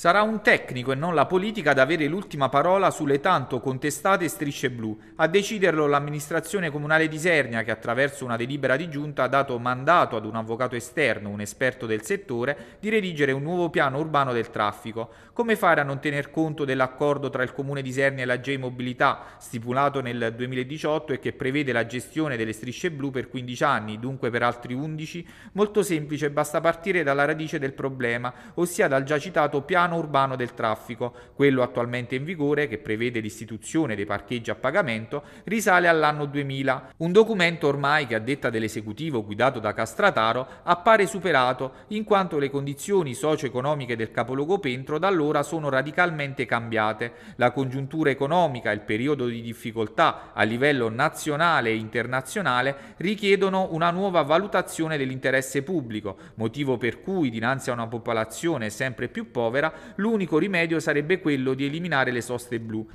Sarà un tecnico e non la politica ad avere l'ultima parola sulle tanto contestate strisce blu. A deciderlo l'amministrazione comunale di Sernia che attraverso una delibera di giunta ha dato mandato ad un avvocato esterno, un esperto del settore, di redigere un nuovo piano urbano del traffico. Come fare a non tener conto dell'accordo tra il comune di Sernia e la G-Mobilità stipulato nel 2018 e che prevede la gestione delle strisce blu per 15 anni, dunque per altri 11? Molto semplice, basta partire dalla radice del problema, ossia dal già citato piano piano urbano del traffico. Quello attualmente in vigore, che prevede l'istituzione dei parcheggi a pagamento, risale all'anno 2000, un documento ormai che a detta dell'esecutivo guidato da Castrataro appare superato in quanto le condizioni socio-economiche del capoluogo Pentro da allora sono radicalmente cambiate. La congiuntura economica e il periodo di difficoltà a livello nazionale e internazionale richiedono una nuova valutazione dell'interesse pubblico, motivo per cui dinanzi a una popolazione sempre più povera l'unico rimedio sarebbe quello di eliminare le soste blu.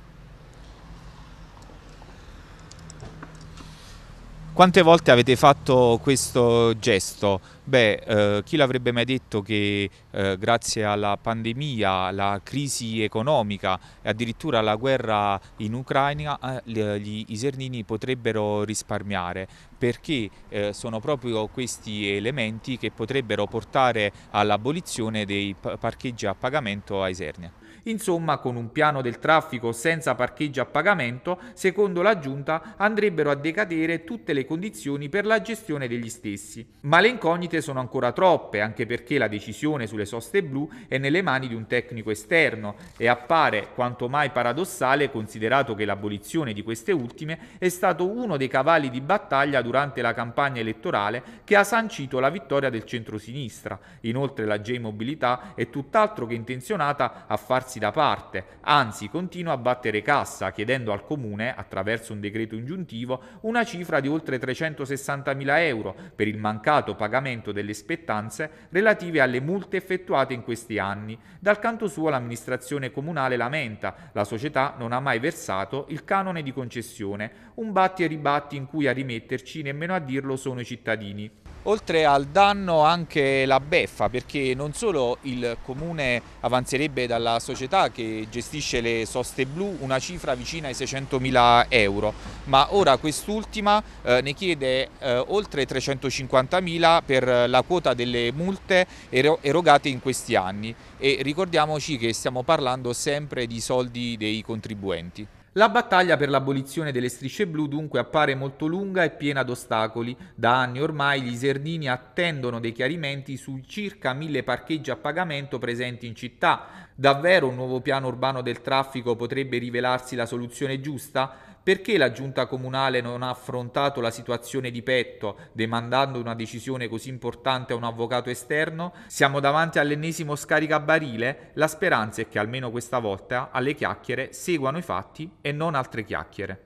Quante volte avete fatto questo gesto? Beh, eh, chi l'avrebbe mai detto che eh, grazie alla pandemia, alla crisi economica e addirittura alla guerra in Ucraina eh, gli isernini potrebbero risparmiare? perché eh, sono proprio questi elementi che potrebbero portare all'abolizione dei parcheggi a pagamento a Isernia. Insomma, con un piano del traffico senza parcheggi a pagamento, secondo la Giunta andrebbero a decadere tutte le condizioni per la gestione degli stessi. Ma le incognite sono ancora troppe, anche perché la decisione sulle soste blu è nelle mani di un tecnico esterno e appare quanto mai paradossale considerato che l'abolizione di queste ultime è stato uno dei cavalli di battaglia durante la campagna elettorale che ha sancito la vittoria del centrosinistra. Inoltre la J-Mobilità è tutt'altro che intenzionata a farsi da parte, anzi continua a battere cassa chiedendo al Comune, attraverso un decreto ingiuntivo, una cifra di oltre 360.000 euro per il mancato pagamento delle spettanze relative alle multe effettuate in questi anni. Dal canto suo l'amministrazione comunale lamenta la società non ha mai versato il canone di concessione, un batti e ribatti in cui a rimetterci crederci, nemmeno a dirlo sono i cittadini. Oltre al danno anche la beffa, perché non solo il comune avanzerebbe dalla società che gestisce le soste blu una cifra vicina ai 600.000 euro, ma ora quest'ultima eh, ne chiede eh, oltre 350.000 per la quota delle multe ero erogate in questi anni e ricordiamoci che stiamo parlando sempre di soldi dei contribuenti. La battaglia per l'abolizione delle strisce blu dunque appare molto lunga e piena d'ostacoli. Da anni ormai gli iserdini attendono dei chiarimenti sui circa mille parcheggi a pagamento presenti in città. Davvero un nuovo piano urbano del traffico potrebbe rivelarsi la soluzione giusta? Perché la giunta comunale non ha affrontato la situazione di petto, demandando una decisione così importante a un avvocato esterno? Siamo davanti all'ennesimo scaricabarile? La speranza è che almeno questa volta alle chiacchiere seguano i fatti e non altre chiacchiere.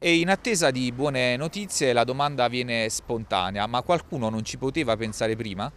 E in attesa di buone notizie la domanda viene spontanea, ma qualcuno non ci poteva pensare prima?